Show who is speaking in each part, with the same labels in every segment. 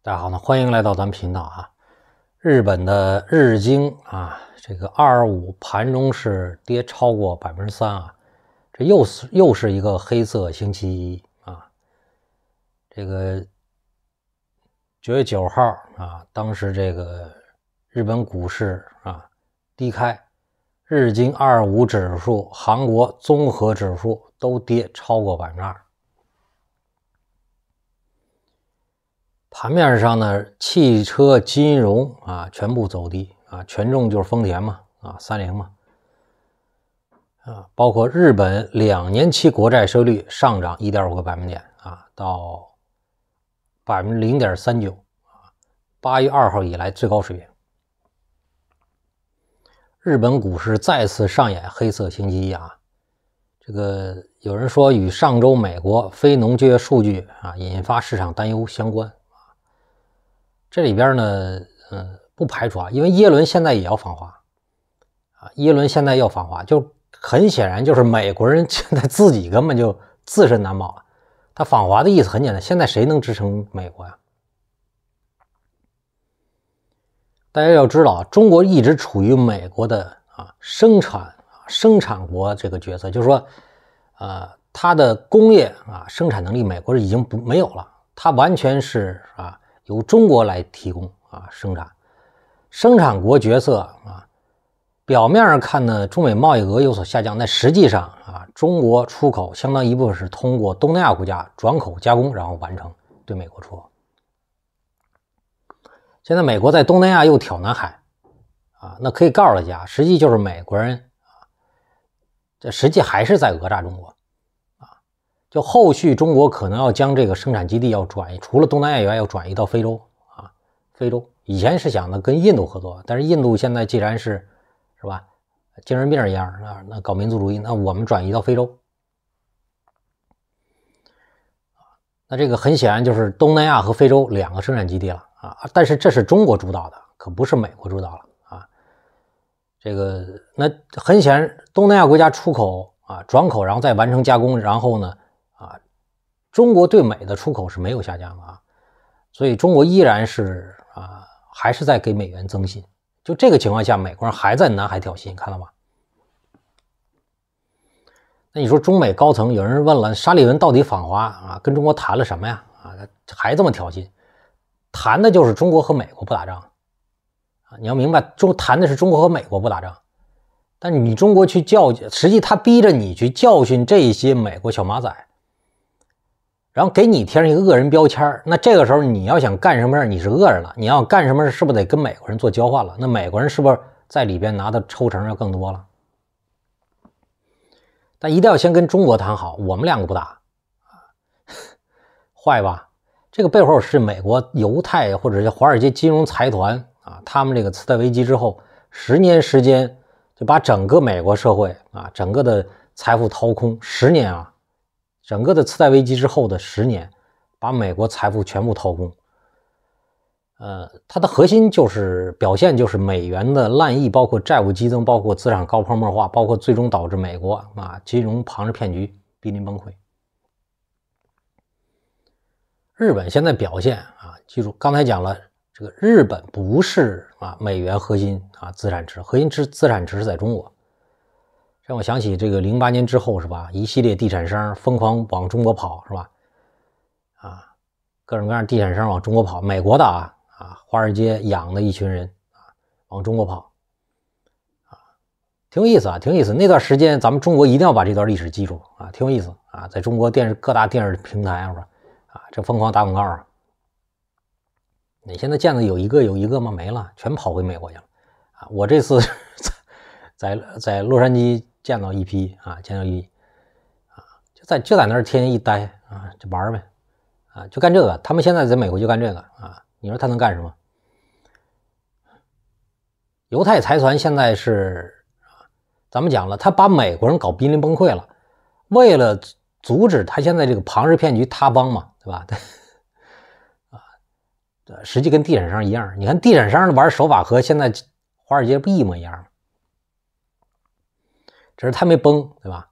Speaker 1: 大家好，呢欢迎来到咱们频道啊！日本的日经啊，这个二五盘中是跌超过百分之三啊，这又是又是一个黑色星期一啊！这个九月九号啊，当时这个日本股市啊低开，日经二五指数、韩国综合指数都跌超过百分之二。盘面上呢，汽车、金融啊，全部走低啊，权重就是丰田嘛，啊，三菱嘛，啊，包括日本两年期国债收益率上涨一点五个百分点啊，到百分之零点三九啊，八月二号以来最高水平。日本股市再次上演黑色星期一啊，这个有人说与上周美国非农就业数据啊引发市场担忧相关。这里边呢，嗯，不排除啊，因为耶伦现在也要访华啊，耶伦现在要访华，就很显然就是美国人 现在自己根本就自身难保啊。他访华的意思很简单，现在谁能支撑美国呀？大家要知道啊，中国一直处于美国的啊生产啊生产国这个角色，就是说，呃，它的工业啊生产能力，美国已经不没有了，它完全是啊。由中国来提供啊，生产，生产国角色啊，表面上看呢，中美贸易额有所下降，但实际上啊，中国出口相当一部分是通过东南亚国家转口加工，然后完成对美国出口。现在美国在东南亚又挑南海啊，那可以告诉大家，实际就是美国人啊，这实际还是在讹诈中国。就后续中国可能要将这个生产基地要转移，除了东南亚以外，要转移到非洲啊。非洲以前是想的跟印度合作，但是印度现在既然是是吧，精神病一样，啊，那搞民族主义，那我们转移到非洲那这个很显然就是东南亚和非洲两个生产基地了啊。但是这是中国主导的，可不是美国主导了啊。这个那很显，然，东南亚国家出口啊转口，然后再完成加工，然后呢？中国对美的出口是没有下降的啊，所以中国依然是啊，还是在给美元增信。就这个情况下，美国人还在南海挑衅，看到吗？那你说中美高层有人问了，沙利文到底访华啊，跟中国谈了什么呀？啊，还这么挑衅，谈的就是中国和美国不打仗啊。你要明白，中谈的是中国和美国不打仗，但你中国去教，实际他逼着你去教训这些美国小马仔。然后给你贴上一个恶人标签那这个时候你要想干什么事你是恶人了。你要干什么，是不是得跟美国人做交换了？那美国人是不是在里边拿的抽成要更多了？但一定要先跟中国谈好，我们两个不打啊，坏吧？这个背后是美国犹太或者是华尔街金融财团啊，他们这个次贷危机之后，十年时间就把整个美国社会啊，整个的财富掏空，十年啊。整个的次贷危机之后的十年，把美国财富全部掏空。呃，它的核心就是表现就是美元的滥溢，包括债务激增，包括资产高泡沫化，包括最终导致美国啊金融庞氏骗局濒临崩溃。日本现在表现啊，记住刚才讲了，这个日本不是啊美元核心啊资产值，核心资资产值在中国。让我想起这个零八年之后是吧，一系列地产商疯狂往中国跑是吧？啊，各种各样地产商往中国跑，美国的啊啊，华尔街养的一群人啊，往中国跑，啊，挺有意思啊，挺有意思。那段时间咱们中国一定要把这段历史记住啊，挺有意思啊，在中国电视各大电视平台是吧？啊，这疯狂打广告啊！你现在见的有一个有一个吗？没了，全跑回美国去了。啊，我这次 在在在洛杉矶。见到一批啊，见到一啊，就在就在那儿天天一待啊，就玩呗啊，就干这个。他们现在在美国就干这个啊，你说他能干什么？犹太财团现在是，咱们讲了，他把美国人搞濒临崩溃了，为了阻止他现在这个庞氏骗局塌方嘛，对吧？啊，实际跟地产商一样，你看地产商的玩手法和现在华尔街不一模一样吗？只是他没崩，对吧？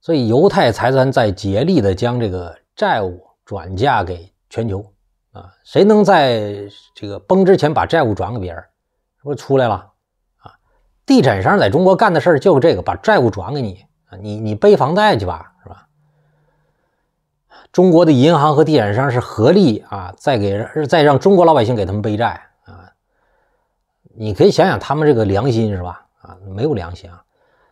Speaker 1: 所以犹太财团在竭力的将这个债务转嫁给全球啊！谁能在这个崩之前把债务转给别人，是不出来了啊？地产商在中国干的事儿就是这个，把债务转给你，啊，你你背房贷去吧，是吧？中国的银行和地产商是合力啊，在给再在让中国老百姓给他们背债啊！你可以想想他们这个良心是吧？啊，没有良心啊！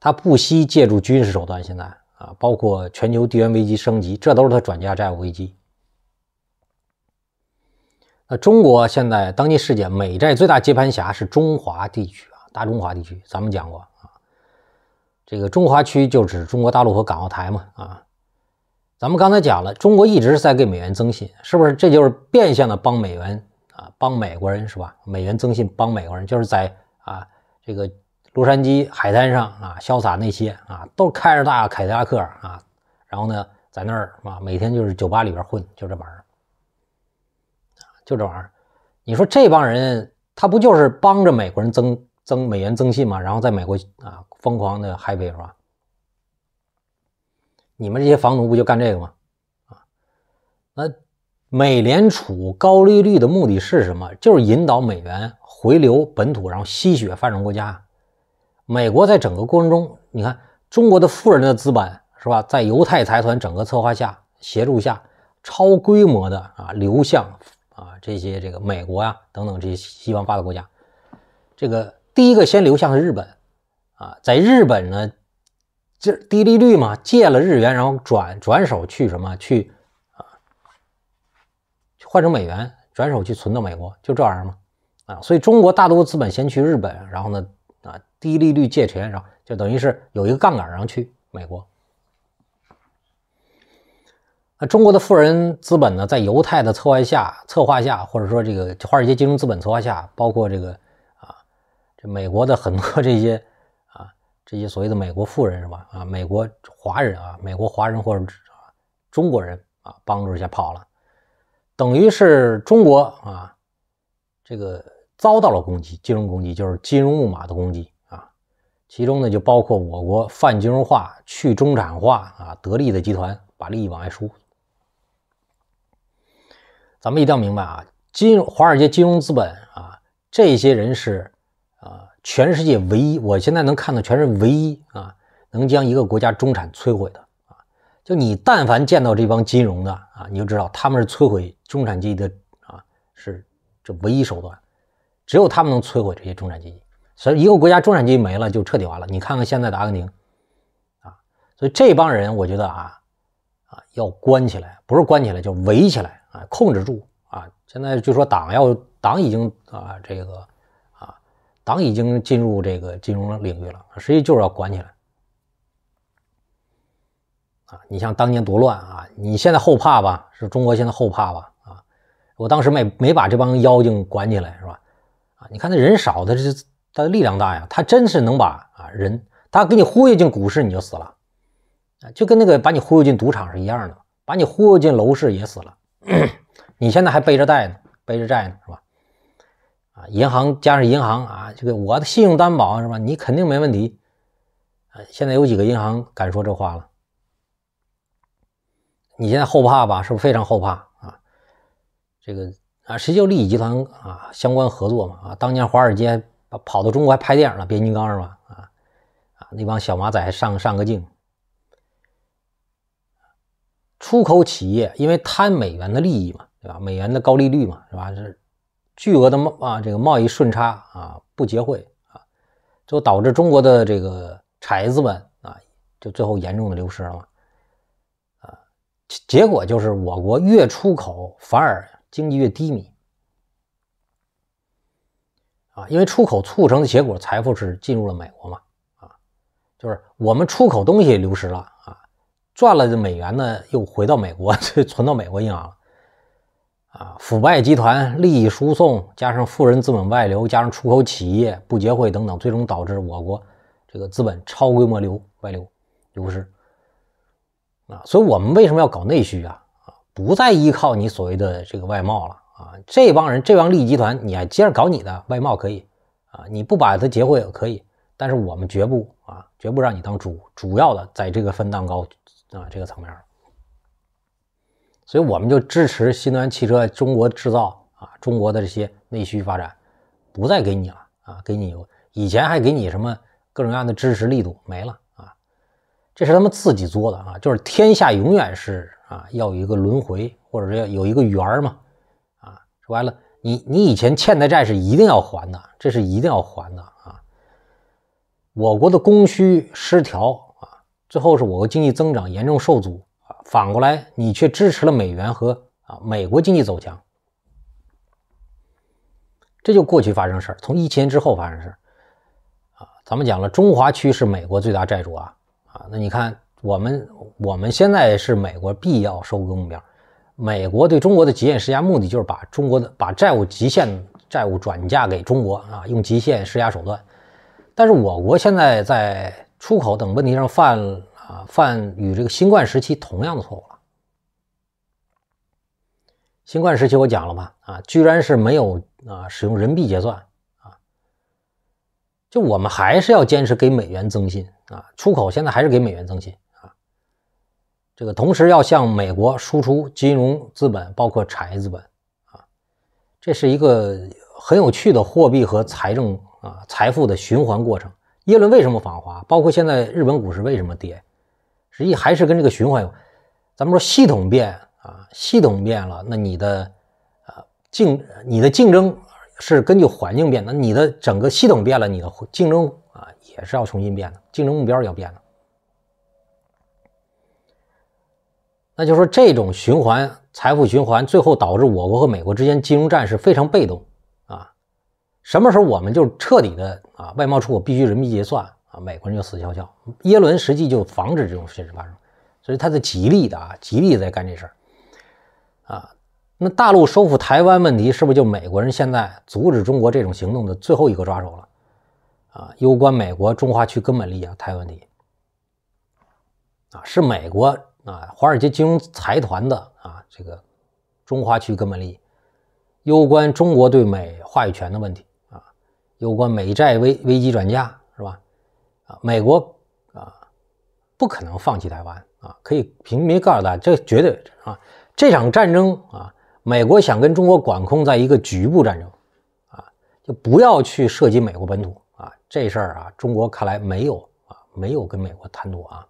Speaker 1: 他不惜借助军事手段，现在啊，包括全球地缘危机升级，这都是他转嫁债务危机。那中国现在，当今世界美债最大接盘侠是中华地区啊，大中华地区。咱们讲过啊，这个中华区就指中国大陆和港澳台嘛啊。咱们刚才讲了，中国一直在给美元增信，是不是？这就是变相的帮美元啊，帮美国人是吧？美元增信帮美国人，就是在啊这个。洛杉矶海滩上啊，潇洒那些啊，都开着大凯迪拉克啊，然后呢，在那儿啊，每天就是酒吧里边混，就这玩意儿，啊，就这玩意儿。你说这帮人，他不就是帮着美国人增增美元增信吗？然后在美国啊，疯狂的 happy 是吧？你们这些房奴不就干这个吗？啊，那美联储高利率的目的是什么？就是引导美元回流本土，然后吸血发展国家。美国在整个过程中，你看中国的富人的资本是吧，在犹太财团整个策划下、协助下，超规模的啊流向啊这些这个美国呀等等这些西方发达国家。这个第一个先流向是日本，啊，在日本呢，这低利率嘛，借了日元，然后转转手去什么去啊，换成美元，转手去存到美国，就这玩意儿嘛，啊，所以中国大多资本先去日本，然后呢？啊，低利率借钱，然后就等于是有一个杠杆上去美国。那中国的富人资本呢，在犹太的策划下、策划下，或者说这个华尔街金融资本策划下，包括这个啊，这美国的很多这些啊，这些所谓的美国富人是吧？啊，美国华人啊，美国华人或者中国人啊，帮助一下跑了，等于是中国啊，这个。遭到了攻击，金融攻击就是金融木马的攻击啊，其中呢就包括我国泛金融化、去中产化啊，得利的集团把利益往外输。咱们一定要明白啊，金融华尔街金融资本啊，这些人是啊，全世界唯一，我现在能看到全是唯一啊，能将一个国家中产摧毁的啊，就你但凡见到这帮金融的啊，你就知道他们是摧毁中产阶级的啊，是这唯一手段。只有他们能摧毁这些中产阶级，所以一个国家中产阶级没了就彻底完了。你看看现在的阿根廷，啊，所以这帮人我觉得啊，啊要关起来，不是关起来就围起来啊，控制住啊。现在就说党要党已经啊这个啊党已经进入这个金融领域了，实际就是要管起来啊。你像当年多乱啊，你现在后怕吧？是中国现在后怕吧？啊，我当时没没把这帮妖精管起来是吧？啊！你看那人少，他是他的力量大呀，他真是能把啊人，他给你忽悠进股市你就死了，啊，就跟那个把你忽悠进赌场是一样的，把你忽悠进楼市也死了，你现在还背着贷呢，背着债呢，是吧？啊，银行加上银行啊，这个我的信用担保是吧？你肯定没问题，啊，现在有几个银行敢说这话了？你现在后怕吧？是不是非常后怕啊？这个。啊，谁就利益集团啊？相关合作嘛，啊，当年华尔街跑到中国还拍电影了，《变形金刚》是吧？啊啊，那帮小马仔上上个镜。出口企业因为贪美元的利益嘛，对吧？美元的高利率嘛，是吧？是巨额的贸啊，这个贸易顺差啊，不结汇啊，就导致中国的这个财子们啊，就最后严重的流失了。啊，结果就是我国越出口反而。经济越低迷，啊，因为出口促成的结果，财富是进入了美国嘛，啊，就是我们出口东西流失了，啊，赚了的美元呢又回到美国，存到美国银行了，啊，腐败集团利益输送，加上富人资本外流，加上出口企业不结汇等等，最终导致我国这个资本超规模流外流流失，啊，所以我们为什么要搞内需啊？不再依靠你所谓的这个外贸了啊！这帮人，这帮利益集团，你还接着搞你的外贸可以啊，你不把它截获也可以。但是我们绝不啊，绝不让你当主，主要的在这个分蛋糕啊这个层面。所以我们就支持新能源汽车、中国制造啊，中国的这些内需发展，不再给你了啊，给你以前还给你什么各种各样的支持力度没了啊！这是他们自己作的啊，就是天下永远是。啊，要有一个轮回，或者说要有一个圆嘛？啊，说白了，你你以前欠的债是一定要还的，这是一定要还的啊。我国的供需失调啊，最后是我国经济增长严重受阻啊。反过来，你却支持了美元和啊美国经济走强，这就过去发生事儿，从疫情之后发生事儿啊。咱们讲了，中华区是美国最大债主啊啊，那你看。我们我们现在是美国必要收割目标，美国对中国的极限施压目的就是把中国的把债务极限债务转嫁给中国啊，用极限施压手段。但是我国现在在出口等问题上犯啊犯与这个新冠时期同样的错误了。新冠时期我讲了吧啊，居然是没有啊使用人民币结算啊，就我们还是要坚持给美元增信啊，出口现在还是给美元增信。这个同时要向美国输出金融资本，包括产业资本啊，这是一个很有趣的货币和财政啊财富的循环过程。耶伦为什么访华？包括现在日本股市为什么跌，实际还是跟这个循环有。咱们说系统变啊，系统变了，那你的啊竞你的竞争是根据环境变的，那你的整个系统变了，你的竞争啊也是要重新变的，竞争目标要变了。那就是说，这种循环、财富循环，最后导致我国和美国之间金融战是非常被动啊。什么时候我们就彻底的啊，外贸出口必须人民币结算啊，美国人就死翘翘。耶伦实际就防止这种事情发生，所以他在极力的啊，极力在干这事儿啊。那大陆收复台湾问题，是不是就美国人现在阻止中国这种行动的最后一个抓手了啊？攸关美国中华区根本利益啊，台湾问题啊，是美国。啊，华尔街金融财团的啊，这个中华区根本利益，攸关中国对美话语权的问题啊，攸关美债危危机转嫁是吧？啊，美国啊不可能放弃台湾啊，可以平民告诉大家，这绝对啊，这场战争啊，美国想跟中国管控在一个局部战争啊，就不要去涉及美国本土啊，这事儿啊，中国看来没有啊，没有跟美国谈妥啊。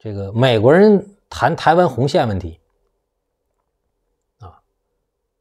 Speaker 1: 这个美国人谈台湾红线问题，啊，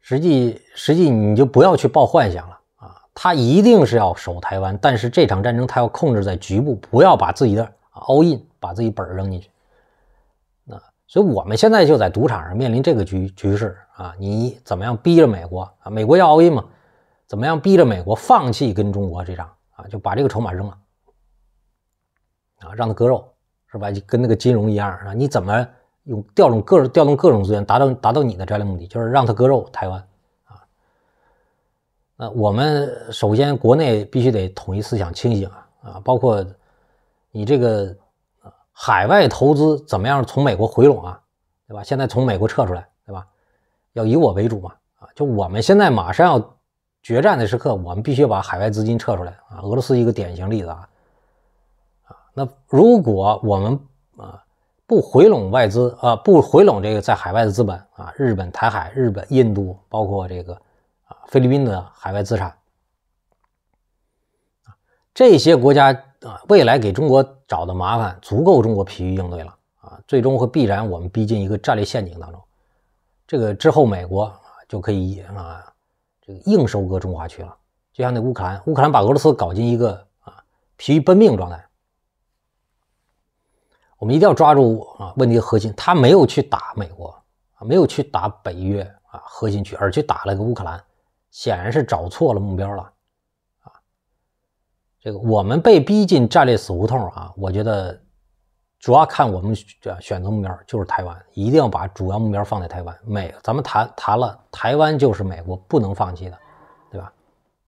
Speaker 1: 实际实际你就不要去抱幻想了啊，他一定是要守台湾，但是这场战争他要控制在局部，不要把自己的 all in，把自己本儿扔进去，啊，所以我们现在就在赌场上面临这个局局势啊，你怎么样逼着美国啊，美国要 all in 嘛，怎么样逼着美国放弃跟中国这场啊，就把这个筹码扔了，啊，让他割肉。是吧？就跟那个金融一样啊，你怎么用调动各调动各种资源，达到达到你的战略目的，就是让他割肉台湾啊。那我们首先国内必须得统一思想，清醒啊啊，包括你这个海外投资怎么样从美国回笼啊，对吧？现在从美国撤出来，对吧？要以我为主嘛啊！就我们现在马上要决战的时刻，我们必须把海外资金撤出来啊。俄罗斯一个典型例子啊。那如果我们啊不回笼外资啊不回笼这个在海外的资本啊日本台海日本印度包括这个啊菲律宾的海外资产啊这些国家啊未来给中国找的麻烦足够中国疲于应对了啊最终会必然我们逼近一个战略陷阱当中，这个之后美国啊就可以啊这个硬收割中华区了，就像那乌克兰乌克兰把俄罗斯搞进一个啊疲于奔命状态。我们一定要抓住啊问题的核心，他没有去打美国，没有去打北约啊核心区，而去打了个乌克兰，显然是找错了目标了，啊，这个我们被逼进战略死胡同啊，我觉得主要看我们选择目标就是台湾，一定要把主要目标放在台湾，美咱们谈谈了，台湾就是美国不能放弃的。